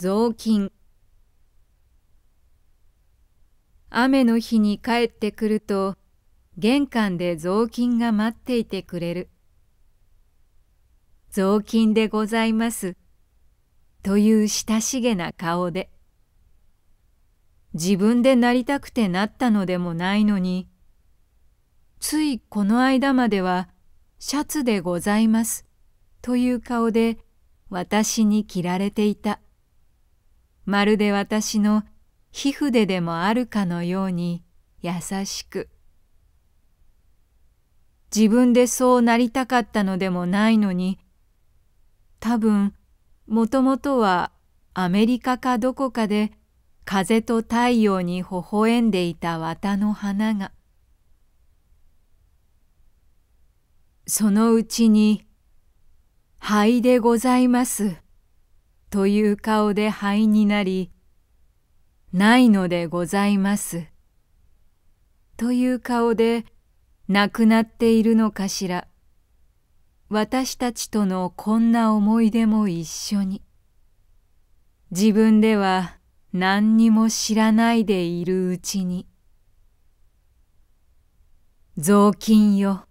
雑巾雨の日に帰ってくると玄関で雑巾が待っていてくれる。雑巾でございます。という親しげな顔で。自分でなりたくてなったのでもないのに、ついこの間まではシャツでございます。という顔で私に着られていた。まるで私の皮膚ででもあるかのように優しく自分でそうなりたかったのでもないのに多分もともとはアメリカかどこかで風と太陽に微笑んでいた綿の花がそのうちに灰でございます。という顔で灰になり、ないのでございます。という顔で亡くなっているのかしら。私たちとのこんな思い出も一緒に。自分では何にも知らないでいるうちに。雑巾よ。